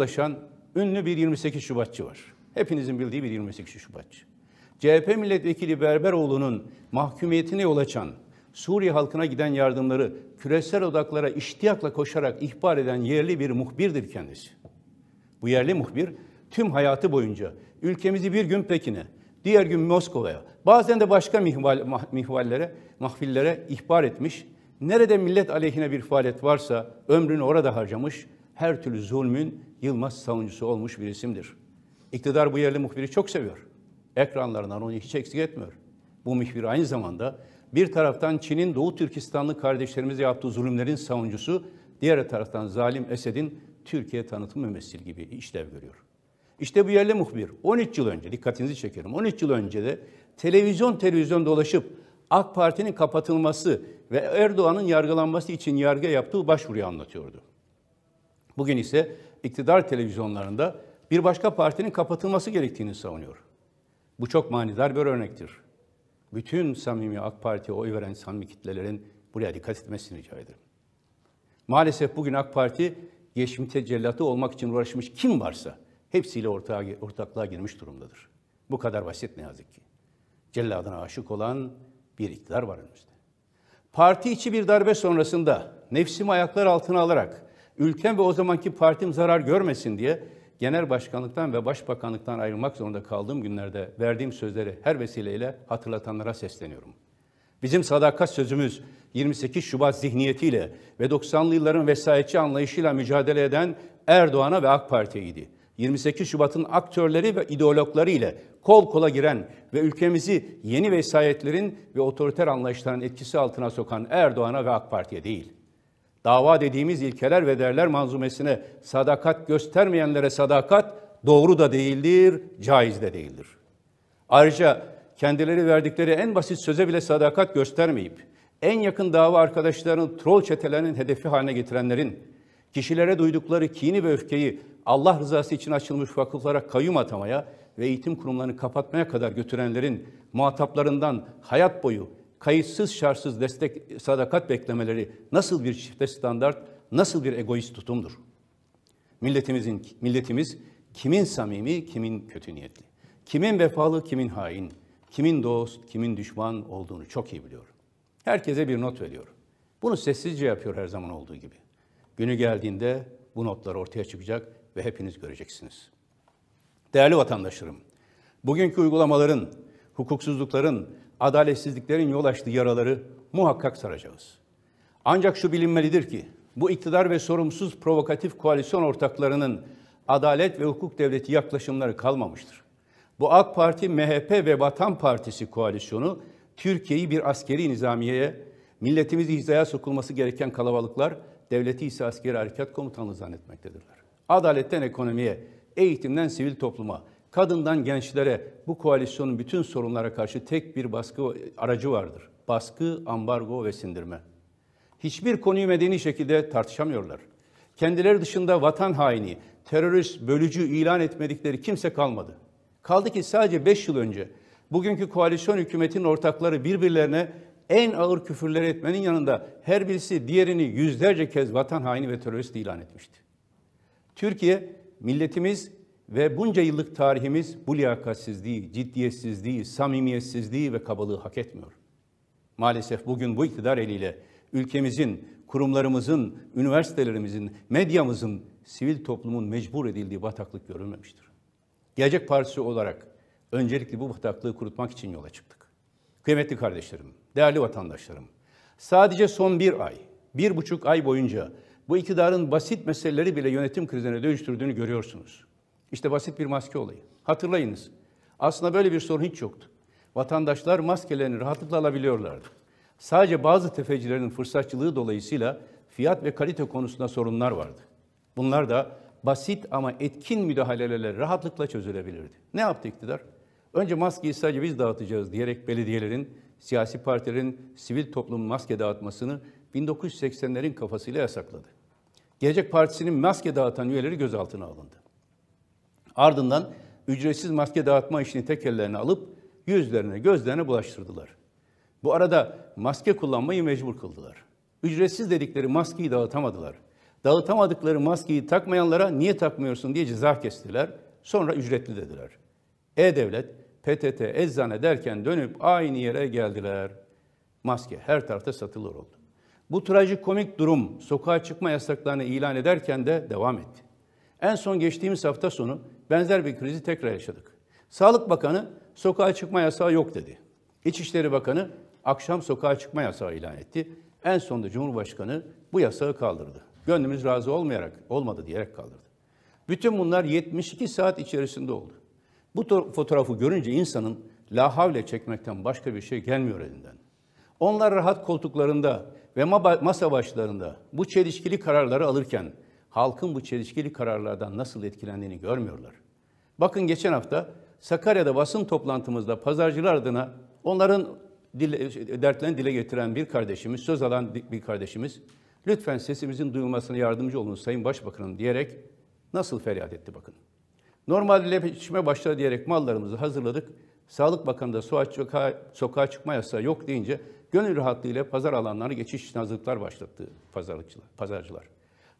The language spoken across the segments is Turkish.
yaklaşan ünlü bir 28 Şubatçı var. Hepinizin bildiği bir 28 Şubatçı. CHP milletvekili Berberoğlu'nun mahkumiyetine yol açan, Suriye halkına giden yardımları küresel odaklara iştiyakla koşarak ihbar eden yerli bir muhbirdir kendisi. Bu yerli muhbir tüm hayatı boyunca ülkemizi bir gün Pekin'e, diğer gün Moskova'ya, bazen de başka mihval, mihvallere, mahfillere ihbar etmiş, nerede millet aleyhine bir faaliyet varsa ömrünü orada harcamış, her türlü zulmün Yılmaz savuncusu olmuş bir isimdir. İktidar bu yerli muhbiri çok seviyor. Ekranlarından onu hiç eksik etmiyor. Bu muhbir aynı zamanda bir taraftan Çin'in Doğu Türkistanlı kardeşlerimize yaptığı zulümlerin savuncusu, diğer taraftan zalim Esed'in Türkiye tanıtım mümessili gibi işlev görüyor. İşte bu yerli muhbir 13 yıl önce, dikkatinizi çekerim, 13 yıl önce de televizyon televizyon dolaşıp AK Parti'nin kapatılması ve Erdoğan'ın yargılanması için yargı yaptığı başvuruyu anlatıyordu. Bugün ise iktidar televizyonlarında bir başka partinin kapatılması gerektiğini savunuyor. Bu çok manidar bir örnektir. Bütün samimi AK Parti'ye oy veren samimi kitlelerin buraya dikkat etmesini rica ederim. Maalesef bugün AK Parti geçmişte cellatı olmak için uğraşmış kim varsa hepsiyle ortağa, ortaklığa girmiş durumdadır. Bu kadar basit ne yazık ki. Celladına aşık olan bir iktidar var önümüzde. Parti içi bir darbe sonrasında nefsimi ayaklar altına alarak ülkem ve o zamanki partim zarar görmesin diye genel başkanlıktan ve başbakanlıktan ayrılmak zorunda kaldığım günlerde verdiğim sözleri her vesileyle hatırlatanlara sesleniyorum. Bizim sadakat sözümüz 28 Şubat zihniyetiyle ve 90'lı yılların vesayetçi anlayışıyla mücadele eden Erdoğan'a ve AK idi. 28 Şubat'ın aktörleri ve ideologları ile kol kola giren ve ülkemizi yeni vesayetlerin ve otoriter anlayışların etkisi altına sokan Erdoğan'a ve AK Parti'ye değil. Dava dediğimiz ilkeler ve değerler manzumesine sadakat göstermeyenlere sadakat doğru da değildir, caiz de değildir. Ayrıca kendileri verdikleri en basit söze bile sadakat göstermeyip, en yakın dava arkadaşlarının troll çetelerinin hedefi haline getirenlerin, kişilere duydukları kini ve öfkeyi Allah rızası için açılmış vakıflara kayyum atamaya ve eğitim kurumlarını kapatmaya kadar götürenlerin muhataplarından hayat boyu kayıtsız şartsız destek, sadakat beklemeleri nasıl bir çifte standart, nasıl bir egoist tutumdur? Milletimizin, milletimiz kimin samimi, kimin kötü niyetli, kimin vefalı, kimin hain, kimin dost, kimin düşman olduğunu çok iyi biliyor. Herkese bir not veriyor. Bunu sessizce yapıyor her zaman olduğu gibi. Günü geldiğinde bu notlar ortaya çıkacak ve hepiniz göreceksiniz. Değerli vatandaşlarım, bugünkü uygulamaların, hukuksuzlukların, adaletsizliklerin yol açtığı yaraları muhakkak saracağız. Ancak şu bilinmelidir ki bu iktidar ve sorumsuz provokatif koalisyon ortaklarının adalet ve hukuk devleti yaklaşımları kalmamıştır. Bu AK Parti, MHP ve Vatan Partisi koalisyonu Türkiye'yi bir askeri nizamiyeye, milletimizi hizaya sokulması gereken kalabalıklar devleti ise askeri harekat komutanlığı zannetmektedirler. Adaletten ekonomiye, eğitimden sivil topluma, Kadından gençlere bu koalisyonun bütün sorunlara karşı tek bir baskı aracı vardır. Baskı, ambargo ve sindirme. Hiçbir konuyu medeni şekilde tartışamıyorlar. Kendileri dışında vatan haini, terörist, bölücü ilan etmedikleri kimse kalmadı. Kaldı ki sadece 5 yıl önce bugünkü koalisyon hükümetinin ortakları birbirlerine en ağır küfürler etmenin yanında her birisi diğerini yüzlerce kez vatan haini ve terörist ilan etmişti. Türkiye milletimiz ve bunca yıllık tarihimiz bu liyakatsizliği, ciddiyetsizliği, samimiyetsizliği ve kabalığı hak etmiyor. Maalesef bugün bu iktidar eliyle ülkemizin, kurumlarımızın, üniversitelerimizin, medyamızın, sivil toplumun mecbur edildiği bataklık görülmemiştir. Gelecek Partisi olarak öncelikle bu bataklığı kurutmak için yola çıktık. Kıymetli kardeşlerim, değerli vatandaşlarım, sadece son bir ay, bir buçuk ay boyunca bu iktidarın basit meseleleri bile yönetim krizine dönüştürdüğünü görüyorsunuz. İşte basit bir maske olayı. Hatırlayınız. Aslında böyle bir sorun hiç yoktu. Vatandaşlar maskelerini rahatlıkla alabiliyorlardı. Sadece bazı tefecilerin fırsatçılığı dolayısıyla fiyat ve kalite konusunda sorunlar vardı. Bunlar da basit ama etkin müdahalelerle rahatlıkla çözülebilirdi. Ne yaptı iktidar? Önce maskeyi sadece biz dağıtacağız diyerek belediyelerin, siyasi partilerin, sivil toplumun maske dağıtmasını 1980'lerin kafasıyla yasakladı. Gelecek Partisi'nin maske dağıtan üyeleri gözaltına alındı. Ardından ücretsiz maske dağıtma işini tekellerine alıp yüzlerine, gözlerine bulaştırdılar. Bu arada maske kullanmayı mecbur kıldılar. Ücretsiz dedikleri maskeyi dağıtamadılar. Dağıtamadıkları maskeyi takmayanlara niye takmıyorsun diye ceza kestiler. Sonra ücretli dediler. E-Devlet, PTT, eczane derken dönüp aynı yere geldiler. Maske her tarafta satılır oldu. Bu trajikomik durum sokağa çıkma yasaklarını ilan ederken de devam etti. En son geçtiğimiz hafta sonu benzer bir krizi tekrar yaşadık. Sağlık Bakanı sokağa çıkma yasağı yok dedi. İçişleri Bakanı akşam sokağa çıkma yasağı ilan etti. En sonunda Cumhurbaşkanı bu yasağı kaldırdı. Gönlümüz razı olmayarak, olmadı diyerek kaldırdı. Bütün bunlar 72 saat içerisinde oldu. Bu fotoğrafı görünce insanın la havle çekmekten başka bir şey gelmiyor elinden. Onlar rahat koltuklarında ve masa başlarında bu çelişkili kararları alırken halkın bu çelişkili kararlardan nasıl etkilendiğini görmüyorlar. Bakın geçen hafta Sakarya'da basın toplantımızda pazarcılar adına onların dile, dertlerini dile getiren bir kardeşimiz, söz alan bir kardeşimiz, lütfen sesimizin duyulmasına yardımcı olun Sayın Başbakanım diyerek nasıl feryat etti bakın. Normalleşme başladı diyerek mallarımızı hazırladık. Sağlık Bakanı da sokağa, çıkma yasağı yok deyince gönül rahatlığıyla pazar alanlarına geçiş için hazırlıklar başlattı pazarcılar.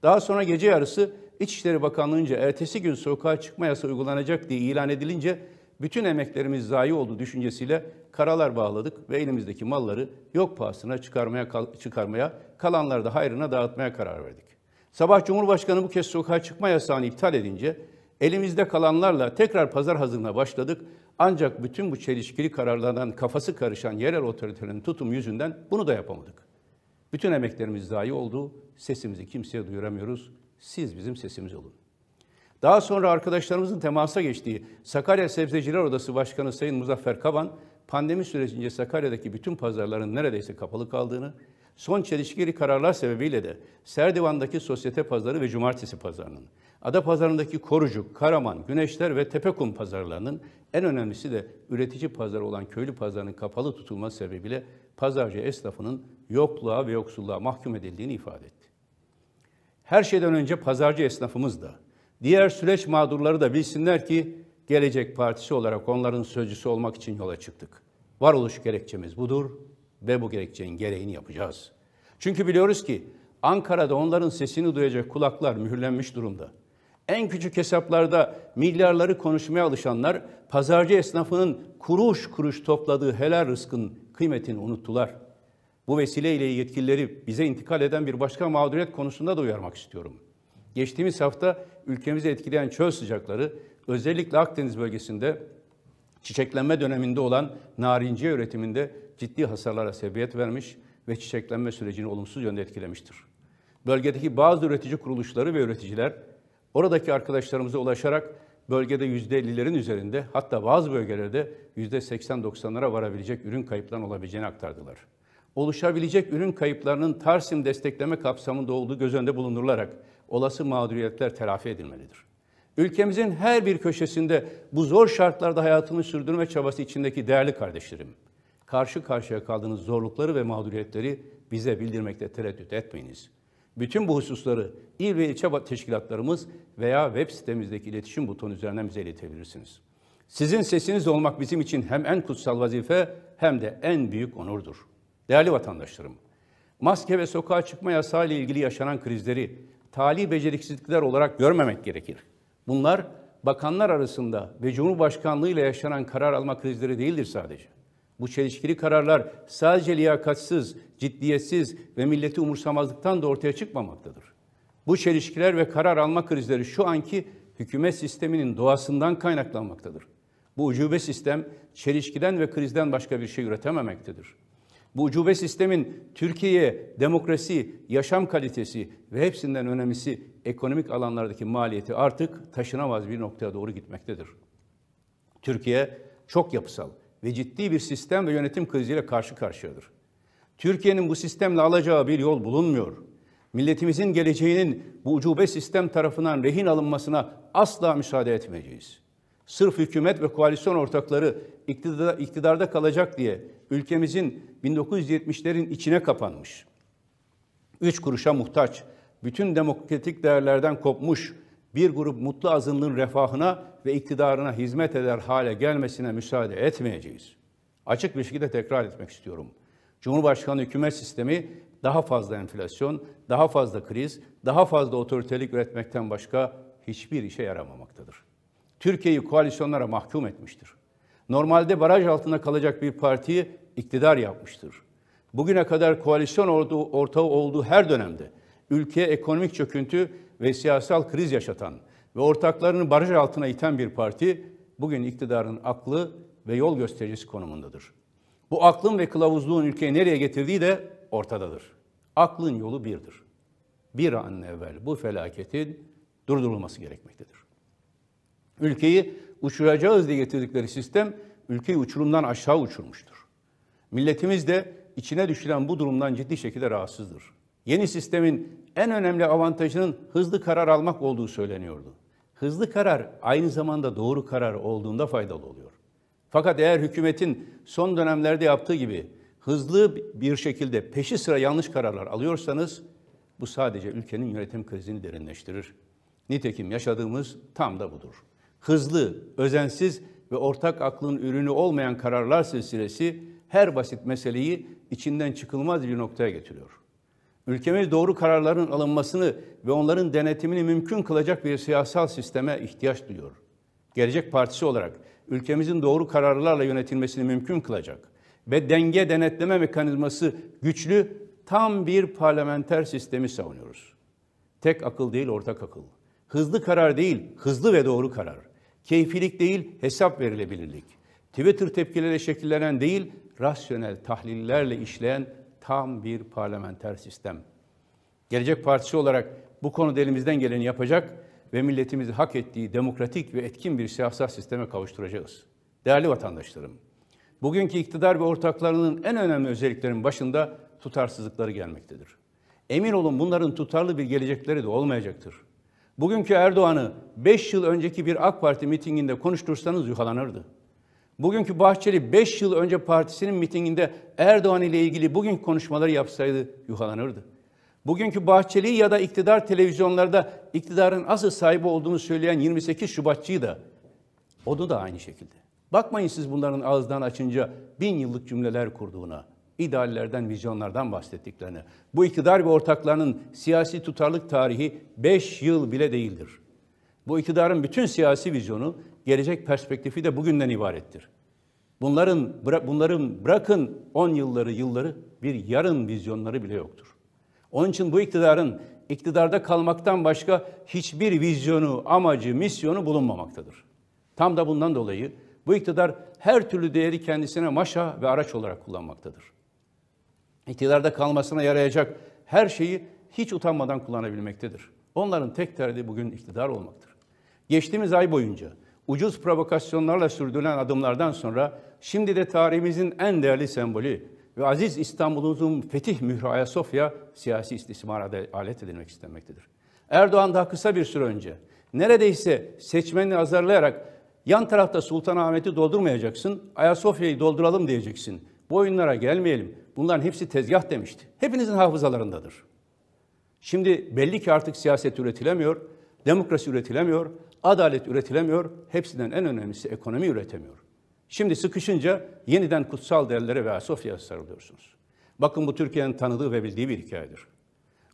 Daha sonra gece yarısı İçişleri Bakanlığı'nca ertesi gün sokağa çıkma yasa uygulanacak diye ilan edilince bütün emeklerimiz zayi oldu düşüncesiyle karalar bağladık ve elimizdeki malları yok pahasına çıkarmaya, çıkarmaya kalanları da hayrına dağıtmaya karar verdik. Sabah Cumhurbaşkanı bu kez sokağa çıkma yasağını iptal edince elimizde kalanlarla tekrar pazar hazırına başladık. Ancak bütün bu çelişkili kararlardan kafası karışan yerel otoritelerin tutum yüzünden bunu da yapamadık. Bütün emeklerimiz dahi oldu. Sesimizi kimseye duyuramıyoruz. Siz bizim sesimiz olun. Daha sonra arkadaşlarımızın temasa geçtiği Sakarya Sebzeciler Odası Başkanı Sayın Muzaffer Kaban, pandemi sürecince Sakarya'daki bütün pazarların neredeyse kapalı kaldığını, son çelişkili kararlar sebebiyle de Serdivan'daki sosyete pazarı ve cumartesi pazarının, ada pazarındaki Korucuk, Karaman, Güneşler ve Tepekum pazarlarının en önemlisi de üretici pazarı olan köylü pazarının kapalı tutulma sebebiyle pazarcı esnafının yokluğa ve yoksulluğa mahkum edildiğini ifade etti. Her şeyden önce pazarcı esnafımız da, diğer süreç mağdurları da bilsinler ki Gelecek Partisi olarak onların sözcüsü olmak için yola çıktık. Varoluş gerekçemiz budur ve bu gerekçenin gereğini yapacağız. Çünkü biliyoruz ki Ankara'da onların sesini duyacak kulaklar mühürlenmiş durumda. En küçük hesaplarda milyarları konuşmaya alışanlar pazarcı esnafının kuruş kuruş topladığı helal rızkın kıymetini unuttular.'' Bu vesileyle yetkilileri bize intikal eden bir başka mağduriyet konusunda da uyarmak istiyorum. Geçtiğimiz hafta ülkemizi etkileyen çöl sıcakları özellikle Akdeniz bölgesinde çiçeklenme döneminde olan narinciye üretiminde ciddi hasarlara sebebiyet vermiş ve çiçeklenme sürecini olumsuz yönde etkilemiştir. Bölgedeki bazı üretici kuruluşları ve üreticiler oradaki arkadaşlarımıza ulaşarak bölgede %50'lerin üzerinde hatta bazı bölgelerde %80-90'lara varabilecek ürün kayıplarının olabileceğini aktardılar oluşabilecek ürün kayıplarının Tarsim destekleme kapsamında olduğu göz önünde bulundurularak olası mağduriyetler telafi edilmelidir. Ülkemizin her bir köşesinde bu zor şartlarda hayatını sürdürme çabası içindeki değerli kardeşlerim, karşı karşıya kaldığınız zorlukları ve mağduriyetleri bize bildirmekte tereddüt etmeyiniz. Bütün bu hususları il ve ilçe teşkilatlarımız veya web sitemizdeki iletişim butonu üzerinden bize iletebilirsiniz. Sizin sesiniz olmak bizim için hem en kutsal vazife hem de en büyük onurdur. Değerli vatandaşlarım, maske ve sokağa çıkma yasağı ile ilgili yaşanan krizleri tali beceriksizlikler olarak görmemek gerekir. Bunlar bakanlar arasında ve Cumhurbaşkanlığı ile yaşanan karar alma krizleri değildir sadece. Bu çelişkili kararlar sadece liyakatsız, ciddiyetsiz ve milleti umursamazlıktan da ortaya çıkmamaktadır. Bu çelişkiler ve karar alma krizleri şu anki hükümet sisteminin doğasından kaynaklanmaktadır. Bu ucube sistem çelişkiden ve krizden başka bir şey üretememektedir. Bu ucube sistemin Türkiye'ye demokrasi, yaşam kalitesi ve hepsinden önemlisi ekonomik alanlardaki maliyeti artık taşınamaz bir noktaya doğru gitmektedir. Türkiye çok yapısal ve ciddi bir sistem ve yönetim kriziyle karşı karşıyadır. Türkiye'nin bu sistemle alacağı bir yol bulunmuyor. Milletimizin geleceğinin bu ucube sistem tarafından rehin alınmasına asla müsaade etmeyeceğiz.'' sırf hükümet ve koalisyon ortakları iktidarda, iktidarda kalacak diye ülkemizin 1970'lerin içine kapanmış, üç kuruşa muhtaç, bütün demokratik değerlerden kopmuş bir grup mutlu azınlığın refahına ve iktidarına hizmet eder hale gelmesine müsaade etmeyeceğiz. Açık bir şekilde tekrar etmek istiyorum. Cumhurbaşkanı hükümet sistemi daha fazla enflasyon, daha fazla kriz, daha fazla otoritelik üretmekten başka hiçbir işe yaramamaktadır. Türkiye'yi koalisyonlara mahkum etmiştir. Normalde baraj altında kalacak bir partiyi iktidar yapmıştır. Bugüne kadar koalisyon ordu, ortağı olduğu her dönemde ülkeye ekonomik çöküntü ve siyasal kriz yaşatan ve ortaklarını baraj altına iten bir parti bugün iktidarın aklı ve yol göstericisi konumundadır. Bu aklın ve kılavuzluğun ülkeyi nereye getirdiği de ortadadır. Aklın yolu birdir. Bir an evvel bu felaketin durdurulması gerekmektedir. Ülkeyi uçuracağız diye getirdikleri sistem ülkeyi uçurumdan aşağı uçurmuştur. Milletimiz de içine düşülen bu durumdan ciddi şekilde rahatsızdır. Yeni sistemin en önemli avantajının hızlı karar almak olduğu söyleniyordu. Hızlı karar aynı zamanda doğru karar olduğunda faydalı oluyor. Fakat eğer hükümetin son dönemlerde yaptığı gibi hızlı bir şekilde peşi sıra yanlış kararlar alıyorsanız bu sadece ülkenin yönetim krizini derinleştirir. Nitekim yaşadığımız tam da budur hızlı, özensiz ve ortak aklın ürünü olmayan kararlar silsilesi her basit meseleyi içinden çıkılmaz bir noktaya getiriyor. Ülkemiz doğru kararların alınmasını ve onların denetimini mümkün kılacak bir siyasal sisteme ihtiyaç duyuyor. Gelecek Partisi olarak ülkemizin doğru kararlarla yönetilmesini mümkün kılacak ve denge denetleme mekanizması güçlü tam bir parlamenter sistemi savunuyoruz. Tek akıl değil ortak akıl. Hızlı karar değil, hızlı ve doğru karar. Keyfilik değil, hesap verilebilirlik. Twitter tepkileriyle şekillenen değil, rasyonel tahlillerle işleyen tam bir parlamenter sistem. Gelecek Partisi olarak bu konuda elimizden geleni yapacak ve milletimizi hak ettiği demokratik ve etkin bir siyasal sisteme kavuşturacağız. Değerli vatandaşlarım, bugünkü iktidar ve ortaklarının en önemli özelliklerinin başında tutarsızlıkları gelmektedir. Emin olun bunların tutarlı bir gelecekleri de olmayacaktır. Bugünkü Erdoğan'ı 5 yıl önceki bir AK Parti mitinginde konuştursanız yuhalanırdı. Bugünkü Bahçeli 5 yıl önce partisinin mitinginde Erdoğan ile ilgili bugün konuşmaları yapsaydı yuhalanırdı. Bugünkü Bahçeli ya da iktidar televizyonlarda iktidarın asıl sahibi olduğunu söyleyen 28 Şubatçıyı da onu da aynı şekilde. Bakmayın siz bunların ağızdan açınca bin yıllık cümleler kurduğuna ideallerden, vizyonlardan bahsettiklerini. Bu iktidar ve ortaklarının siyasi tutarlık tarihi 5 yıl bile değildir. Bu iktidarın bütün siyasi vizyonu, gelecek perspektifi de bugünden ibarettir. Bunların, bunların bırakın 10 yılları, yılları bir yarın vizyonları bile yoktur. Onun için bu iktidarın iktidarda kalmaktan başka hiçbir vizyonu, amacı, misyonu bulunmamaktadır. Tam da bundan dolayı bu iktidar her türlü değeri kendisine maşa ve araç olarak kullanmaktadır iktidarda kalmasına yarayacak her şeyi hiç utanmadan kullanabilmektedir. Onların tek derdi bugün iktidar olmaktır. Geçtiğimiz ay boyunca ucuz provokasyonlarla sürdürülen adımlardan sonra şimdi de tarihimizin en değerli sembolü ve aziz İstanbul'umuzun fetih mührü Ayasofya siyasi istismara alet edilmek istenmektedir. Erdoğan daha kısa bir süre önce neredeyse seçmeni azarlayarak yan tarafta Sultanahmet'i doldurmayacaksın, Ayasofya'yı dolduralım diyeceksin. Bu oyunlara gelmeyelim. Bunların hepsi tezgah demişti. Hepinizin hafızalarındadır. Şimdi belli ki artık siyaset üretilemiyor, demokrasi üretilemiyor, adalet üretilemiyor. Hepsinden en önemlisi ekonomi üretemiyor. Şimdi sıkışınca yeniden kutsal değerlere ve Ayasofya'ya sarılıyorsunuz. Bakın bu Türkiye'nin tanıdığı ve bildiği bir hikayedir.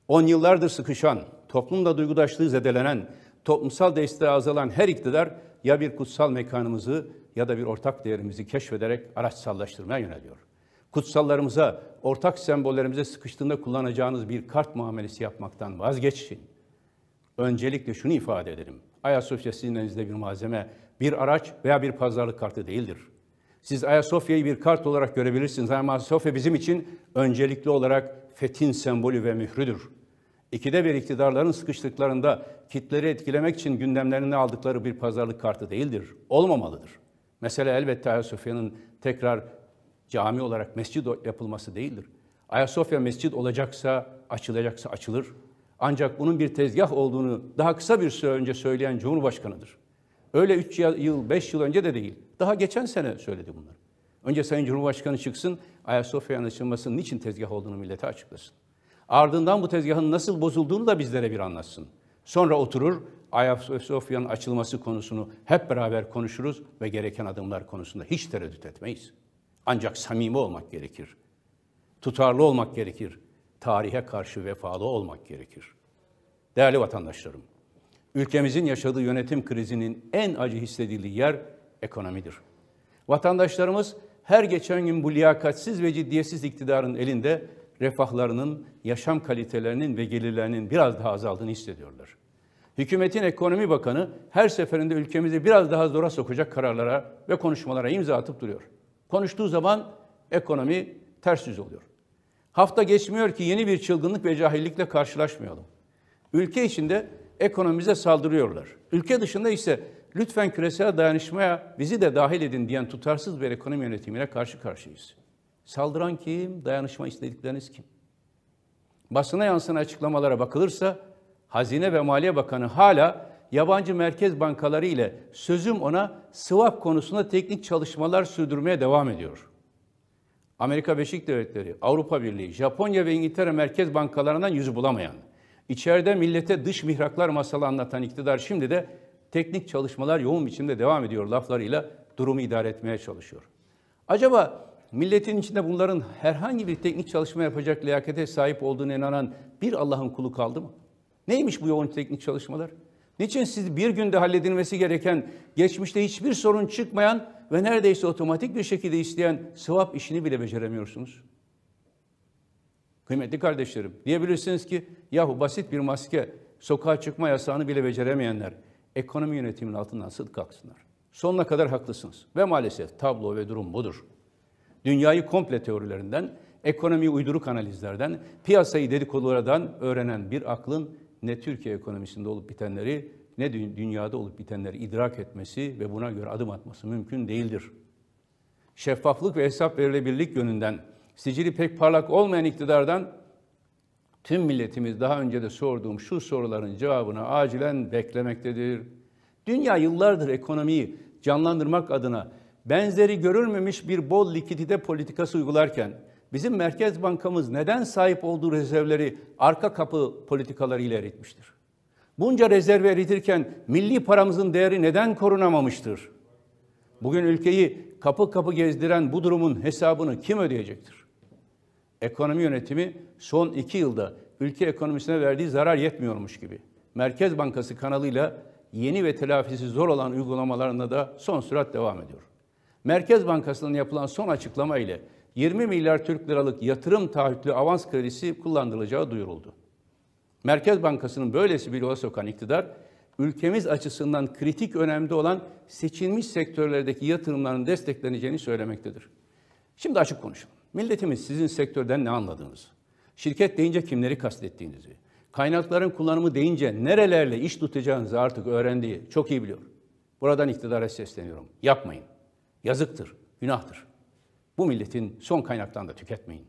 On yıllardır sıkışan, toplumda duygudaşlığı zedelenen, toplumsal desteği azalan her iktidar ya bir kutsal mekanımızı ya da bir ortak değerimizi keşfederek araç sallaştırmaya yöneliyor. Kutsallarımıza, ortak sembollerimize sıkıştığında kullanacağınız bir kart muamelesi yapmaktan vazgeçin. Öncelikle şunu ifade ederim: Ayasofya sizin elinizde bir malzeme, bir araç veya bir pazarlık kartı değildir. Siz Ayasofya'yı bir kart olarak görebilirsiniz ama Ayasofya bizim için öncelikli olarak fethin sembolü ve mührüdür. İkide bir iktidarların sıkıştıklarında kitleri etkilemek için gündemlerine aldıkları bir pazarlık kartı değildir, olmamalıdır.'' Mesele elbette Ayasofya'nın tekrar cami olarak mescid yapılması değildir. Ayasofya mescid olacaksa, açılacaksa açılır. Ancak bunun bir tezgah olduğunu daha kısa bir süre önce söyleyen Cumhurbaşkanı'dır. Öyle 3 yıl, 5 yıl önce de değil. Daha geçen sene söyledi bunları. Önce Sayın Cumhurbaşkanı çıksın, Ayasofya'nın açılmasının niçin tezgah olduğunu millete açıklasın. Ardından bu tezgahın nasıl bozulduğunu da bizlere bir anlatsın. Sonra oturur, Ayasofya'nın açılması konusunu hep beraber konuşuruz ve gereken adımlar konusunda hiç tereddüt etmeyiz. Ancak samimi olmak gerekir. Tutarlı olmak gerekir. Tarihe karşı vefalı olmak gerekir. Değerli vatandaşlarım, ülkemizin yaşadığı yönetim krizinin en acı hissedildiği yer ekonomidir. Vatandaşlarımız her geçen gün bu liyakatsiz ve ciddiyetsiz iktidarın elinde refahlarının, yaşam kalitelerinin ve gelirlerinin biraz daha azaldığını hissediyorlar. Hükümetin ekonomi bakanı her seferinde ülkemizi biraz daha zora sokacak kararlara ve konuşmalara imza atıp duruyor. Konuştuğu zaman ekonomi ters yüz oluyor. Hafta geçmiyor ki yeni bir çılgınlık ve cahillikle karşılaşmayalım. Ülke içinde ekonomimize saldırıyorlar. Ülke dışında ise lütfen küresel dayanışmaya bizi de dahil edin diyen tutarsız bir ekonomi yönetimine karşı karşıyayız. Saldıran kim? Dayanışma istedikleriniz kim? Basına yansıyan açıklamalara bakılırsa Hazine ve Maliye Bakanı hala yabancı merkez bankaları ile sözüm ona swap konusunda teknik çalışmalar sürdürmeye devam ediyor. Amerika Beşik Devletleri, Avrupa Birliği, Japonya ve İngiltere merkez bankalarından yüzü bulamayan, içeride millete dış mihraklar masalı anlatan iktidar şimdi de teknik çalışmalar yoğun biçimde devam ediyor laflarıyla durumu idare etmeye çalışıyor. Acaba milletin içinde bunların herhangi bir teknik çalışma yapacak liyakate sahip olduğunu inanan bir Allah'ın kulu kaldı mı? Neymiş bu yoğun teknik çalışmalar? Niçin siz bir günde halledilmesi gereken, geçmişte hiçbir sorun çıkmayan ve neredeyse otomatik bir şekilde isteyen swap işini bile beceremiyorsunuz? Kıymetli kardeşlerim, diyebilirsiniz ki yahu basit bir maske, sokağa çıkma yasağını bile beceremeyenler ekonomi yönetiminin altından sırt kalksınlar. Sonuna kadar haklısınız. Ve maalesef tablo ve durum budur. Dünyayı komple teorilerinden, ekonomiyi uyduruk analizlerden, piyasayı dedikodulardan öğrenen bir aklın ne Türkiye ekonomisinde olup bitenleri ne dünyada olup bitenleri idrak etmesi ve buna göre adım atması mümkün değildir. Şeffaflık ve hesap verilebilirlik yönünden sicili pek parlak olmayan iktidardan tüm milletimiz daha önce de sorduğum şu soruların cevabını acilen beklemektedir. Dünya yıllardır ekonomiyi canlandırmak adına benzeri görülmemiş bir bol likidite politikası uygularken bizim Merkez Bankamız neden sahip olduğu rezervleri arka kapı ile eritmiştir? Bunca rezerve eritirken milli paramızın değeri neden korunamamıştır? Bugün ülkeyi kapı kapı gezdiren bu durumun hesabını kim ödeyecektir? Ekonomi yönetimi son iki yılda ülke ekonomisine verdiği zarar yetmiyormuş gibi. Merkez Bankası kanalıyla yeni ve telafisi zor olan uygulamalarına da son sürat devam ediyor. Merkez Bankası'nın yapılan son açıklama ile 20 milyar Türk liralık yatırım taahhütlü avans kredisi kullandırılacağı duyuruldu. Merkez Bankası'nın böylesi bir yola sokan iktidar, ülkemiz açısından kritik önemde olan seçilmiş sektörlerdeki yatırımların destekleneceğini söylemektedir. Şimdi açık konuşalım. Milletimiz sizin sektörden ne anladığınızı, şirket deyince kimleri kastettiğinizi, kaynakların kullanımı deyince nerelerle iş tutacağınızı artık öğrendiği çok iyi biliyor. Buradan iktidara sesleniyorum. Yapmayın. Yazıktır, günahtır. Bu milletin son kaynaktan da tüketmeyin.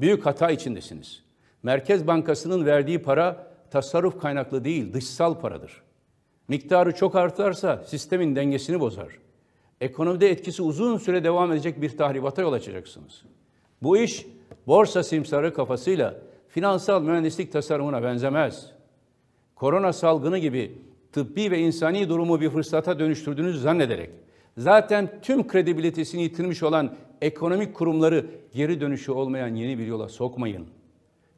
Büyük hata içindesiniz. Merkez Bankası'nın verdiği para tasarruf kaynaklı değil, dışsal paradır. Miktarı çok artarsa sistemin dengesini bozar. Ekonomide etkisi uzun süre devam edecek bir tahribata yol açacaksınız. Bu iş borsa simsarı kafasıyla finansal mühendislik tasarımına benzemez. Korona salgını gibi tıbbi ve insani durumu bir fırsata dönüştürdüğünüzü zannederek Zaten tüm kredibilitesini yitirmiş olan ekonomik kurumları geri dönüşü olmayan yeni bir yola sokmayın.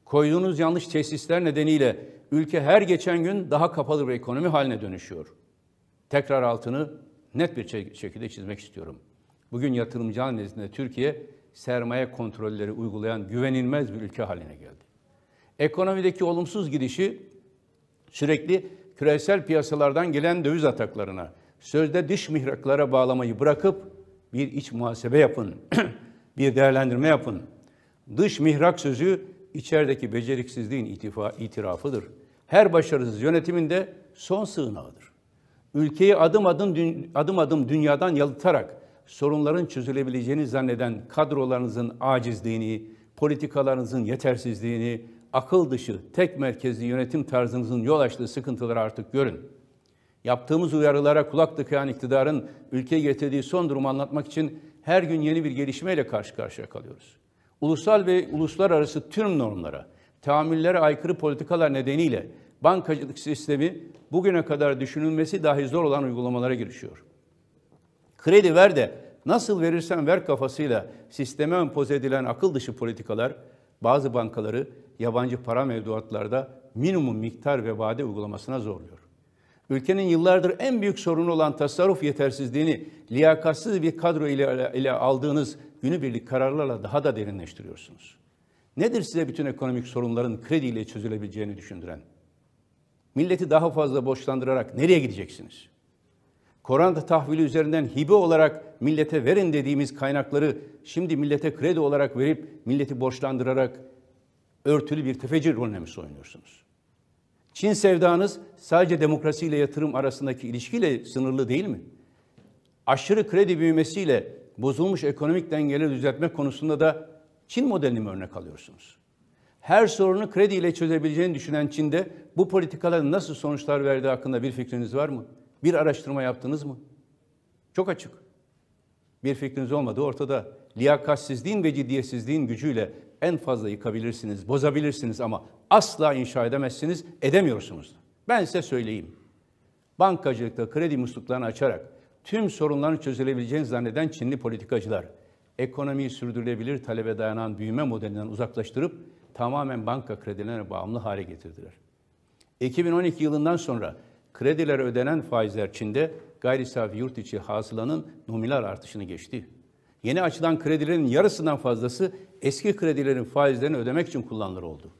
Koyduğunuz yanlış tesisler nedeniyle ülke her geçen gün daha kapalı bir ekonomi haline dönüşüyor. Tekrar altını net bir şekilde çizmek istiyorum. Bugün yatırımcılar nezdinde Türkiye sermaye kontrolleri uygulayan güvenilmez bir ülke haline geldi. Ekonomideki olumsuz gidişi sürekli küresel piyasalardan gelen döviz ataklarına, sözde dış mihraklara bağlamayı bırakıp bir iç muhasebe yapın, bir değerlendirme yapın. Dış mihrak sözü içerideki beceriksizliğin itifa, itirafıdır. Her başarısız yönetiminde son sığınağıdır. Ülkeyi adım adım, dün, adım adım dünyadan yalıtarak sorunların çözülebileceğini zanneden kadrolarınızın acizliğini, politikalarınızın yetersizliğini, akıl dışı, tek merkezli yönetim tarzınızın yol açtığı sıkıntıları artık görün.'' Yaptığımız uyarılara kulak tıkayan iktidarın ülkeye getirdiği son durumu anlatmak için her gün yeni bir gelişmeyle karşı karşıya kalıyoruz. Ulusal ve uluslararası tüm normlara, tahammüllere aykırı politikalar nedeniyle bankacılık sistemi bugüne kadar düşünülmesi dahi zor olan uygulamalara girişiyor. Kredi ver de nasıl verirsen ver kafasıyla sisteme empoze edilen akıl dışı politikalar bazı bankaları yabancı para mevduatlarda minimum miktar ve vade uygulamasına zorluyor ülkenin yıllardır en büyük sorunu olan tasarruf yetersizliğini liyakatsiz bir kadro ile, ile aldığınız günübirlik kararlarla daha da derinleştiriyorsunuz. Nedir size bütün ekonomik sorunların krediyle çözülebileceğini düşündüren? Milleti daha fazla borçlandırarak nereye gideceksiniz? Koranda tahvili üzerinden hibe olarak millete verin dediğimiz kaynakları şimdi millete kredi olarak verip milleti borçlandırarak örtülü bir tefeci rolüne mi soyunuyorsunuz? Çin sevdanız sadece demokrasi ile yatırım arasındaki ilişkiyle sınırlı değil mi? Aşırı kredi büyümesiyle bozulmuş ekonomik dengeleri düzeltme konusunda da Çin modelini mi örnek alıyorsunuz? Her sorunu krediyle çözebileceğini düşünen Çin'de bu politikaların nasıl sonuçlar verdiği hakkında bir fikriniz var mı? Bir araştırma yaptınız mı? Çok açık. Bir fikriniz olmadığı ortada. Liyakatsizliğin ve ciddiyetsizliğin gücüyle en fazla yıkabilirsiniz, bozabilirsiniz ama asla inşa edemezsiniz, edemiyorsunuz. Ben size söyleyeyim. Bankacılıkta kredi musluklarını açarak tüm sorunların çözülebileceğini zanneden Çinli politikacılar, ekonomiyi sürdürülebilir talebe dayanan büyüme modelinden uzaklaştırıp tamamen banka kredilerine bağımlı hale getirdiler. 2012 yılından sonra kredilere ödenen faizler Çin'de gayri safi yurt içi hasılanın nominal artışını geçti. Yeni açılan kredilerin yarısından fazlası eski kredilerin faizlerini ödemek için kullanılır oldu.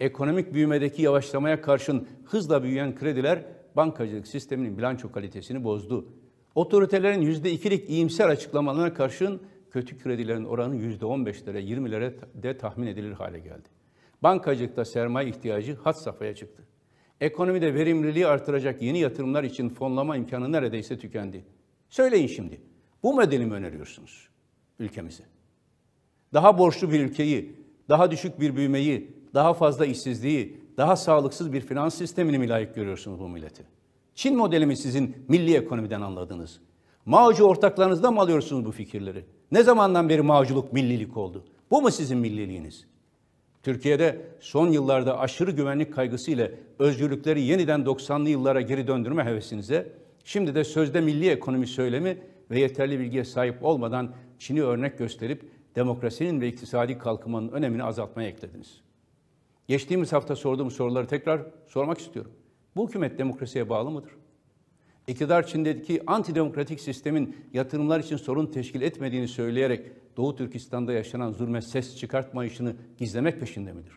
Ekonomik büyümedeki yavaşlamaya karşın hızla büyüyen krediler bankacılık sisteminin bilanço kalitesini bozdu. Otoritelerin %2'lik iyimser açıklamalarına karşın kötü kredilerin oranı %15'lere, 20'lere de tahmin edilir hale geldi. Bankacılıkta sermaye ihtiyacı hat safhaya çıktı. Ekonomide verimliliği artıracak yeni yatırımlar için fonlama imkanı neredeyse tükendi. Söyleyin şimdi, bu modeli mi öneriyorsunuz? ülkemizi. Daha borçlu bir ülkeyi, daha düşük bir büyümeyi, daha fazla işsizliği, daha sağlıksız bir finans sistemini mi layık görüyorsunuz bu milleti? Çin modeli mi sizin milli ekonomiden anladınız? Mao'cu ortaklarınızdan mı alıyorsunuz bu fikirleri? Ne zamandan beri Mao'culuk millilik oldu? Bu mu sizin milliliğiniz? Türkiye'de son yıllarda aşırı güvenlik kaygısı ile özgürlükleri yeniden 90'lı yıllara geri döndürme hevesinize, şimdi de sözde milli ekonomi söylemi ve yeterli bilgiye sahip olmadan Çin'i örnek gösterip demokrasinin ve iktisadi kalkınmanın önemini azaltmaya eklediniz. Geçtiğimiz hafta sorduğum soruları tekrar sormak istiyorum. Bu hükümet demokrasiye bağlı mıdır? İktidar Çin'deki antidemokratik sistemin yatırımlar için sorun teşkil etmediğini söyleyerek Doğu Türkistan'da yaşanan zulme ses çıkartmayışını gizlemek peşinde midir?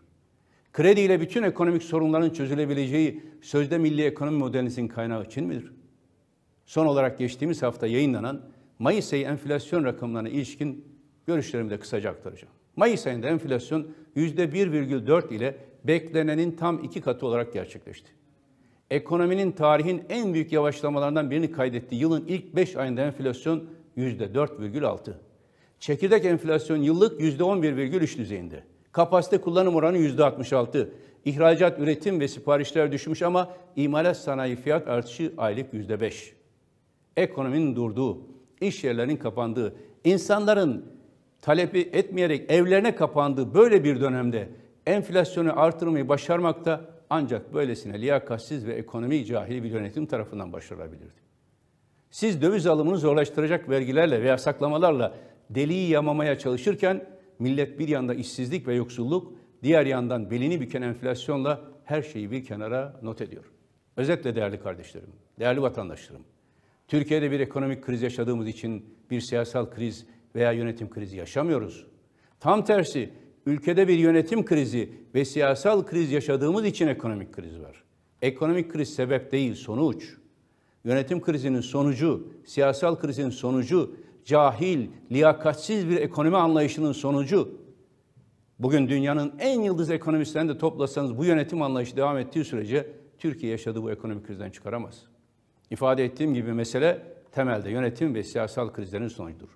Krediyle bütün ekonomik sorunların çözülebileceği sözde milli ekonomi modelinizin kaynağı Çin midir? Son olarak geçtiğimiz hafta yayınlanan Mayıs ayı enflasyon rakamlarına ilişkin görüşlerimi de kısaca aktaracağım. Mayıs ayında enflasyon %1,4 ile beklenenin tam iki katı olarak gerçekleşti. Ekonominin tarihin en büyük yavaşlamalarından birini kaydetti yılın ilk 5 ayında enflasyon %4,6. Çekirdek enflasyon yıllık %11,3 düzeyinde. Kapasite kullanım oranı %66. İhracat, üretim ve siparişler düşmüş ama imalat sanayi fiyat artışı aylık %5 ekonominin durduğu, iş yerlerinin kapandığı, insanların talepi etmeyerek evlerine kapandığı böyle bir dönemde enflasyonu artırmayı başarmakta ancak böylesine liyakatsiz ve ekonomi cahili bir yönetim tarafından başarılabilirdi. Siz döviz alımını zorlaştıracak vergilerle veya saklamalarla deliği yamamaya çalışırken millet bir yanda işsizlik ve yoksulluk, diğer yandan belini büken enflasyonla her şeyi bir kenara not ediyor. Özetle değerli kardeşlerim, değerli vatandaşlarım, Türkiye'de bir ekonomik kriz yaşadığımız için bir siyasal kriz veya yönetim krizi yaşamıyoruz. Tam tersi ülkede bir yönetim krizi ve siyasal kriz yaşadığımız için ekonomik kriz var. Ekonomik kriz sebep değil, sonuç. Yönetim krizinin sonucu, siyasal krizin sonucu, cahil, liyakatsiz bir ekonomi anlayışının sonucu. Bugün dünyanın en yıldız ekonomistlerini de toplasanız bu yönetim anlayışı devam ettiği sürece Türkiye yaşadığı bu ekonomik krizden çıkaramaz. İfade ettiğim gibi mesele temelde yönetim ve siyasal krizlerin sonucudur.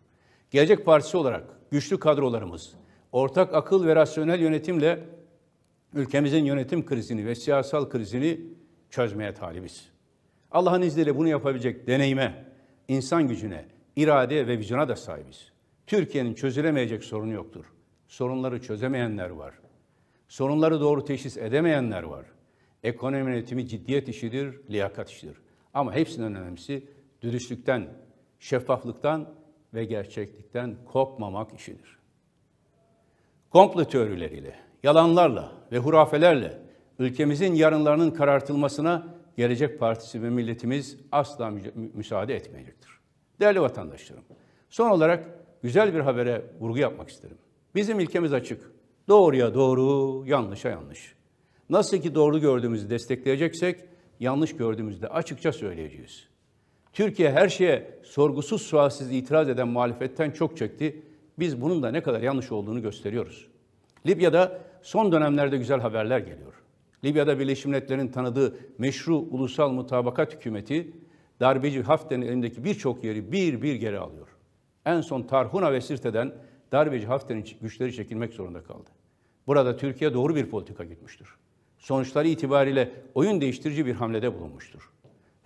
Gelecek Partisi olarak güçlü kadrolarımız, ortak akıl ve rasyonel yönetimle ülkemizin yönetim krizini ve siyasal krizini çözmeye talibiz. Allah'ın izniyle bunu yapabilecek deneyime, insan gücüne, irade ve vizyona da sahibiz. Türkiye'nin çözülemeyecek sorunu yoktur. Sorunları çözemeyenler var. Sorunları doğru teşhis edemeyenler var. Ekonomi yönetimi ciddiyet işidir, liyakat işidir. Ama hepsinin önemlisi dürüstlükten, şeffaflıktan ve gerçeklikten kopmamak işidir. Komplo teorileriyle, yalanlarla ve hurafelerle ülkemizin yarınlarının karartılmasına Gelecek Partisi ve milletimiz asla müsaade etmeyecektir. Değerli vatandaşlarım, son olarak güzel bir habere vurgu yapmak isterim. Bizim ülkemiz açık. Doğruya doğru, yanlışa yanlış. Nasıl ki doğru gördüğümüzü destekleyeceksek, yanlış gördüğümüzde açıkça söyleyeceğiz. Türkiye her şeye sorgusuz sualsiz itiraz eden muhalefetten çok çekti. Biz bunun da ne kadar yanlış olduğunu gösteriyoruz. Libya'da son dönemlerde güzel haberler geliyor. Libya'da Birleşmiş Milletler'in tanıdığı meşru ulusal mutabakat hükümeti darbeci Hafter'in elindeki birçok yeri bir bir geri alıyor. En son Tarhuna ve Sirte'den darbeci Hafter'in güçleri çekilmek zorunda kaldı. Burada Türkiye doğru bir politika gitmiştir sonuçları itibariyle oyun değiştirici bir hamlede bulunmuştur.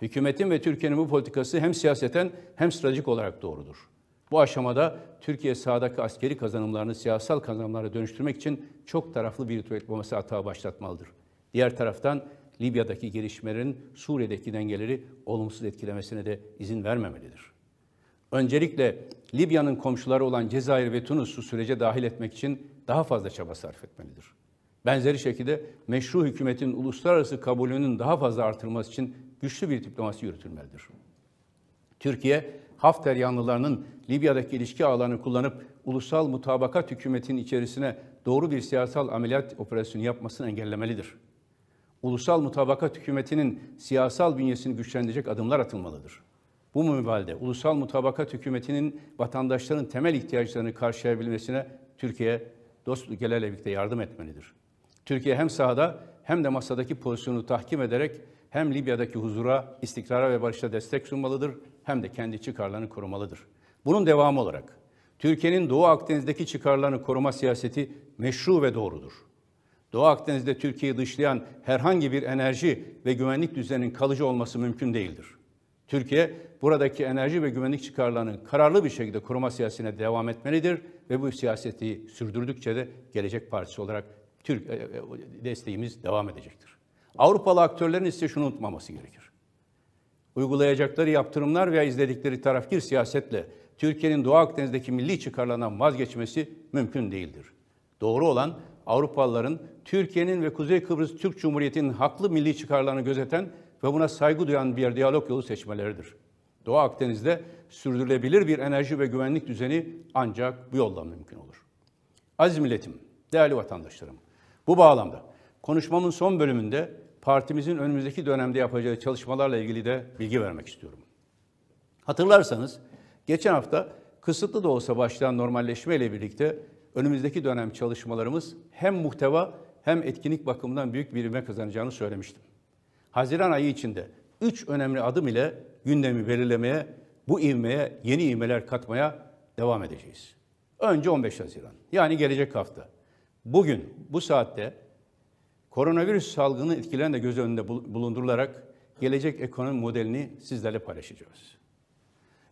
Hükümetin ve Türkiye'nin bu politikası hem siyaseten hem stratejik olarak doğrudur. Bu aşamada Türkiye sahadaki askeri kazanımlarını siyasal kazanımlara dönüştürmek için çok taraflı bir diploması atağı başlatmalıdır. Diğer taraftan Libya'daki gelişmelerin Suriye'deki dengeleri olumsuz etkilemesine de izin vermemelidir. Öncelikle Libya'nın komşuları olan Cezayir ve Tunus'u sürece dahil etmek için daha fazla çaba sarf etmelidir. Benzeri şekilde meşru hükümetin uluslararası kabulünün daha fazla artırılması için güçlü bir diplomasi yürütülmelidir. Türkiye, Hafter yanlılarının Libya'daki ilişki ağlarını kullanıp ulusal mutabakat hükümetinin içerisine doğru bir siyasal ameliyat operasyonu yapmasını engellemelidir. Ulusal mutabakat hükümetinin siyasal bünyesini güçlendirecek adımlar atılmalıdır. Bu mübalde ulusal mutabakat hükümetinin vatandaşların temel ihtiyaçlarını karşılayabilmesine Türkiye dost ülkelerle birlikte yardım etmelidir. Türkiye hem sahada hem de masadaki pozisyonu tahkim ederek hem Libya'daki huzura, istikrara ve barışa destek sunmalıdır hem de kendi çıkarlarını korumalıdır. Bunun devamı olarak Türkiye'nin Doğu Akdeniz'deki çıkarlarını koruma siyaseti meşru ve doğrudur. Doğu Akdeniz'de Türkiye'yi dışlayan herhangi bir enerji ve güvenlik düzeninin kalıcı olması mümkün değildir. Türkiye buradaki enerji ve güvenlik çıkarlarını kararlı bir şekilde koruma siyasetine devam etmelidir ve bu siyaseti sürdürdükçe de Gelecek Partisi olarak Türk e, e, desteğimiz devam edecektir. Avrupalı aktörlerin ise şunu unutmaması gerekir. Uygulayacakları yaptırımlar veya izledikleri tarafgir siyasetle Türkiye'nin Doğu Akdeniz'deki milli çıkarlarına vazgeçmesi mümkün değildir. Doğru olan Avrupalıların Türkiye'nin ve Kuzey Kıbrıs Türk Cumhuriyeti'nin haklı milli çıkarlarını gözeten ve buna saygı duyan bir diyalog yolu seçmeleridir. Doğu Akdeniz'de sürdürülebilir bir enerji ve güvenlik düzeni ancak bu yolla mümkün olur. Aziz milletim, değerli vatandaşlarım, bu bağlamda konuşmamın son bölümünde partimizin önümüzdeki dönemde yapacağı çalışmalarla ilgili de bilgi vermek istiyorum. Hatırlarsanız geçen hafta kısıtlı da olsa başlayan normalleşme ile birlikte önümüzdeki dönem çalışmalarımız hem muhteva hem etkinlik bakımından büyük bir ivme kazanacağını söylemiştim. Haziran ayı içinde üç önemli adım ile gündemi belirlemeye, bu ivmeye yeni ivmeler katmaya devam edeceğiz. Önce 15 Haziran yani gelecek hafta bugün bu saatte koronavirüs salgını etkilerini de göz önünde bulundurularak gelecek ekonomi modelini sizlerle paylaşacağız.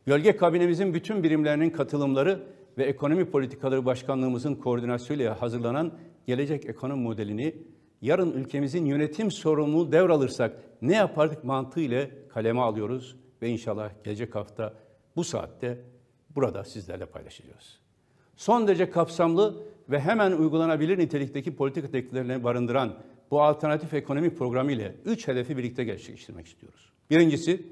Gölge kabinemizin bütün birimlerinin katılımları ve ekonomi politikaları başkanlığımızın koordinasyonuyla hazırlanan gelecek ekonomi modelini yarın ülkemizin yönetim sorumluluğu devralırsak ne yapardık mantığı ile kaleme alıyoruz ve inşallah gelecek hafta bu saatte burada sizlerle paylaşacağız. Son derece kapsamlı ve hemen uygulanabilir nitelikteki politika tekliflerini barındıran bu alternatif ekonomi programı ile üç hedefi birlikte gerçekleştirmek istiyoruz. Birincisi,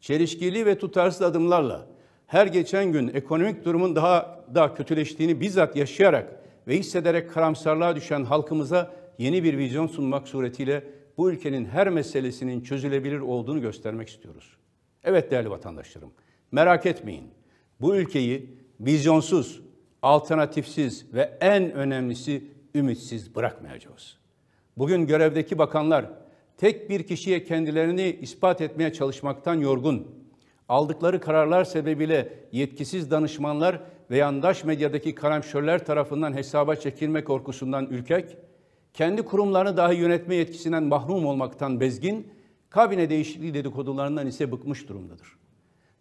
çelişkili ve tutarsız adımlarla her geçen gün ekonomik durumun daha da kötüleştiğini bizzat yaşayarak ve hissederek karamsarlığa düşen halkımıza yeni bir vizyon sunmak suretiyle bu ülkenin her meselesinin çözülebilir olduğunu göstermek istiyoruz. Evet değerli vatandaşlarım, merak etmeyin. Bu ülkeyi vizyonsuz, alternatifsiz ve en önemlisi ümitsiz bırakmayacağız. Bugün görevdeki bakanlar tek bir kişiye kendilerini ispat etmeye çalışmaktan yorgun. Aldıkları kararlar sebebiyle yetkisiz danışmanlar ve yandaş medyadaki karamşörler tarafından hesaba çekilme korkusundan ürkek, kendi kurumlarını dahi yönetme yetkisinden mahrum olmaktan bezgin, kabine değişikliği dedikodularından ise bıkmış durumdadır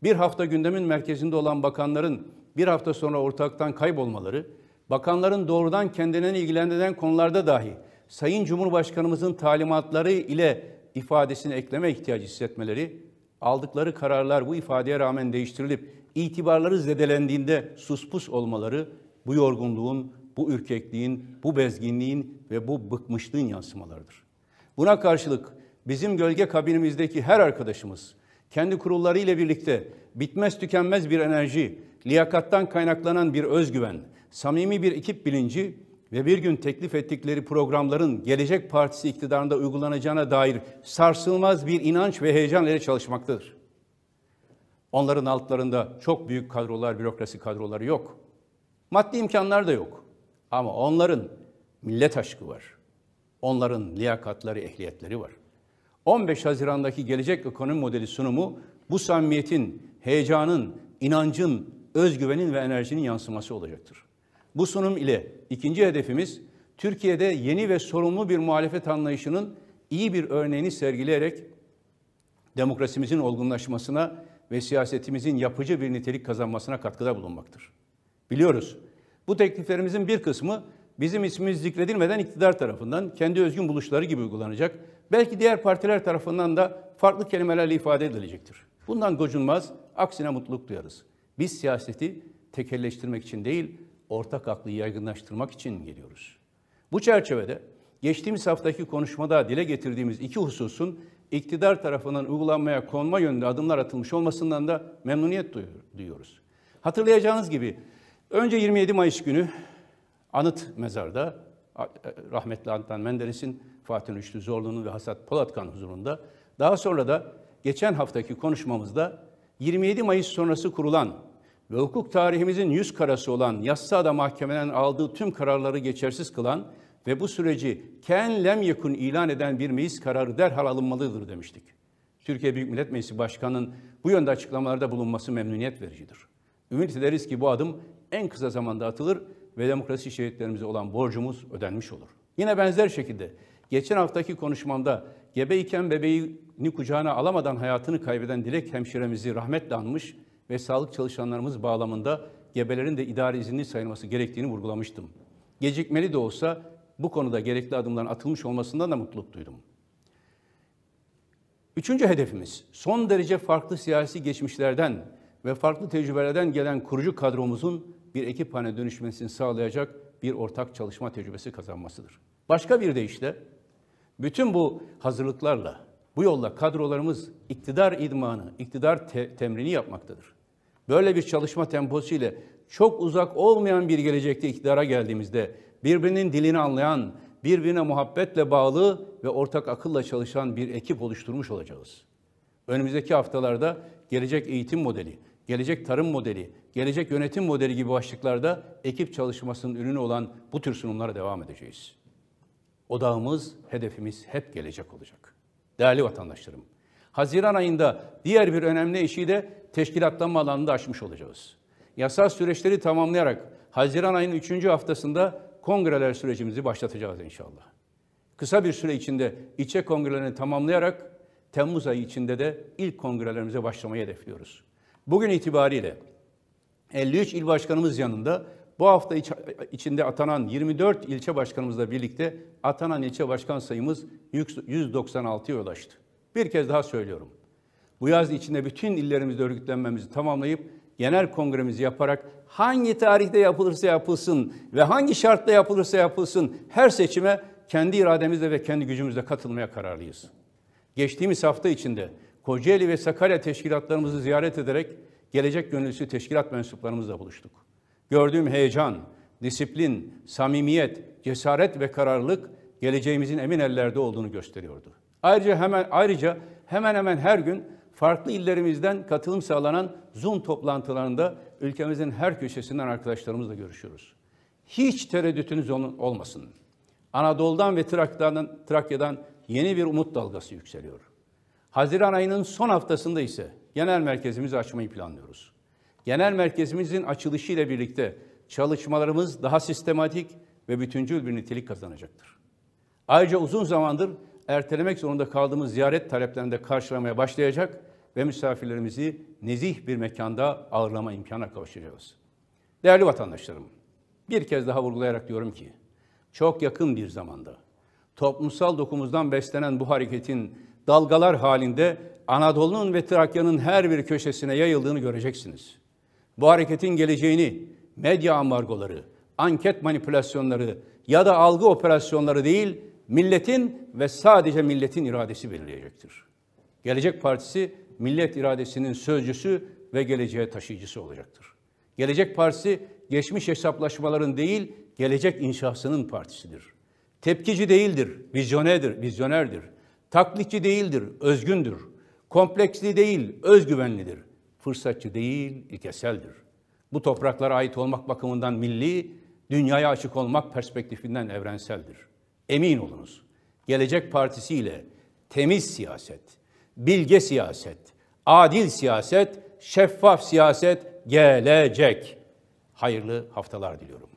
bir hafta gündemin merkezinde olan bakanların bir hafta sonra ortaktan kaybolmaları, bakanların doğrudan kendilerini ilgilendiren konularda dahi Sayın Cumhurbaşkanımızın talimatları ile ifadesini ekleme ihtiyacı hissetmeleri, aldıkları kararlar bu ifadeye rağmen değiştirilip itibarları zedelendiğinde suspus olmaları bu yorgunluğun, bu ürkekliğin, bu bezginliğin ve bu bıkmışlığın yansımalarıdır. Buna karşılık bizim gölge kabinimizdeki her arkadaşımız kendi kurulları ile birlikte bitmez tükenmez bir enerji, liyakattan kaynaklanan bir özgüven, samimi bir ekip bilinci ve bir gün teklif ettikleri programların Gelecek Partisi iktidarında uygulanacağına dair sarsılmaz bir inanç ve heyecan ile çalışmaktadır. Onların altlarında çok büyük kadrolar, bürokrasi kadroları yok. Maddi imkanlar da yok. Ama onların millet aşkı var. Onların liyakatları, ehliyetleri var. 15 Haziran'daki gelecek ekonomi modeli sunumu bu samimiyetin, heyecanın, inancın, özgüvenin ve enerjinin yansıması olacaktır. Bu sunum ile ikinci hedefimiz Türkiye'de yeni ve sorumlu bir muhalefet anlayışının iyi bir örneğini sergileyerek demokrasimizin olgunlaşmasına ve siyasetimizin yapıcı bir nitelik kazanmasına katkıda bulunmaktır. Biliyoruz, bu tekliflerimizin bir kısmı bizim ismimiz zikredilmeden iktidar tarafından kendi özgün buluşları gibi uygulanacak belki diğer partiler tarafından da farklı kelimelerle ifade edilecektir. Bundan gocunmaz, aksine mutluluk duyarız. Biz siyaseti tekelleştirmek için değil, ortak aklı yaygınlaştırmak için geliyoruz. Bu çerçevede geçtiğimiz haftaki konuşmada dile getirdiğimiz iki hususun iktidar tarafından uygulanmaya konma yönünde adımlar atılmış olmasından da memnuniyet duyuyoruz. Hatırlayacağınız gibi önce 27 Mayıs günü Anıt Mezar'da e, rahmetli Adnan Menderes'in, Fatih Üçlü Zorlu'nun ve Hasat Polatkan huzurunda. Daha sonra da geçen haftaki konuşmamızda 27 Mayıs sonrası kurulan ve hukuk tarihimizin yüz karası olan Yassada mahkemeden aldığı tüm kararları geçersiz kılan ve bu süreci ken lem yekun ilan eden bir meclis kararı derhal alınmalıdır demiştik. Türkiye Büyük Millet Meclisi Başkanı'nın bu yönde açıklamalarda bulunması memnuniyet vericidir. Ümit ederiz ki bu adım en kısa zamanda atılır ve demokrasi şehitlerimize olan borcumuz ödenmiş olur. Yine benzer şekilde geçen haftaki konuşmamda gebe iken bebeğini kucağına alamadan hayatını kaybeden Dilek hemşiremizi rahmetle anmış ve sağlık çalışanlarımız bağlamında gebelerin de idari izinli sayılması gerektiğini vurgulamıştım. Gecikmeli de olsa bu konuda gerekli adımların atılmış olmasından da mutluluk duydum. Üçüncü hedefimiz son derece farklı siyasi geçmişlerden ve farklı tecrübelerden gelen kurucu kadromuzun bir ekip haline dönüşmesini sağlayacak bir ortak çalışma tecrübesi kazanmasıdır. Başka bir deyişle bütün bu hazırlıklarla, bu yolla kadrolarımız iktidar idmanı, iktidar te- temrini yapmaktadır. Böyle bir çalışma temposu ile çok uzak olmayan bir gelecekte iktidara geldiğimizde birbirinin dilini anlayan, birbirine muhabbetle bağlı ve ortak akılla çalışan bir ekip oluşturmuş olacağız. Önümüzdeki haftalarda gelecek eğitim modeli, gelecek tarım modeli, gelecek yönetim modeli gibi başlıklarda ekip çalışmasının ürünü olan bu tür sunumlara devam edeceğiz. Odağımız, hedefimiz hep gelecek olacak. Değerli vatandaşlarım, Haziran ayında diğer bir önemli işi de teşkilatlanma alanında açmış olacağız. Yasal süreçleri tamamlayarak Haziran ayının 3. haftasında kongreler sürecimizi başlatacağız inşallah. Kısa bir süre içinde içe kongrelerini tamamlayarak Temmuz ayı içinde de ilk kongrelerimize başlamayı hedefliyoruz. Bugün itibariyle 53 il başkanımız yanında bu hafta iç, içinde atanan 24 ilçe başkanımızla birlikte atanan ilçe başkan sayımız 196'ya ulaştı. Bir kez daha söylüyorum. Bu yaz içinde bütün illerimizde örgütlenmemizi tamamlayıp genel kongremizi yaparak hangi tarihte yapılırsa yapılsın ve hangi şartta yapılırsa yapılsın her seçime kendi irademizle ve kendi gücümüzle katılmaya kararlıyız. Geçtiğimiz hafta içinde Kocaeli ve Sakarya teşkilatlarımızı ziyaret ederek gelecek gönüllüsü teşkilat mensuplarımızla buluştuk. Gördüğüm heyecan, disiplin, samimiyet, cesaret ve kararlılık geleceğimizin emin ellerde olduğunu gösteriyordu. Ayrıca hemen ayrıca hemen hemen her gün farklı illerimizden katılım sağlanan Zoom toplantılarında ülkemizin her köşesinden arkadaşlarımızla görüşüyoruz. Hiç tereddütünüz olmasın. Anadolu'dan ve Trakya'dan, Trakya'dan yeni bir umut dalgası yükseliyor. Haziran ayının son haftasında ise genel merkezimizi açmayı planlıyoruz. Genel merkezimizin açılışı ile birlikte çalışmalarımız daha sistematik ve bütüncül bir nitelik kazanacaktır. Ayrıca uzun zamandır ertelemek zorunda kaldığımız ziyaret taleplerini de karşılamaya başlayacak ve misafirlerimizi nezih bir mekanda ağırlama imkana kavuşacağız. Değerli vatandaşlarım, bir kez daha vurgulayarak diyorum ki, çok yakın bir zamanda toplumsal dokumuzdan beslenen bu hareketin dalgalar halinde Anadolu'nun ve Trakya'nın her bir köşesine yayıldığını göreceksiniz. Bu hareketin geleceğini medya ambargoları, anket manipülasyonları ya da algı operasyonları değil, milletin ve sadece milletin iradesi belirleyecektir. Gelecek Partisi millet iradesinin sözcüsü ve geleceğe taşıyıcısı olacaktır. Gelecek Partisi geçmiş hesaplaşmaların değil, gelecek inşasının partisidir. Tepkici değildir, vizyonerdir, vizyonerdir. Taklitçi değildir, özgündür. Kompleksli değil, özgüvenlidir. Fırsatçı değil, ilkeseldir. Bu topraklara ait olmak bakımından milli, dünyaya açık olmak perspektifinden evrenseldir. Emin olunuz, Gelecek Partisi ile temiz siyaset, bilge siyaset, adil siyaset, şeffaf siyaset gelecek. Hayırlı haftalar diliyorum.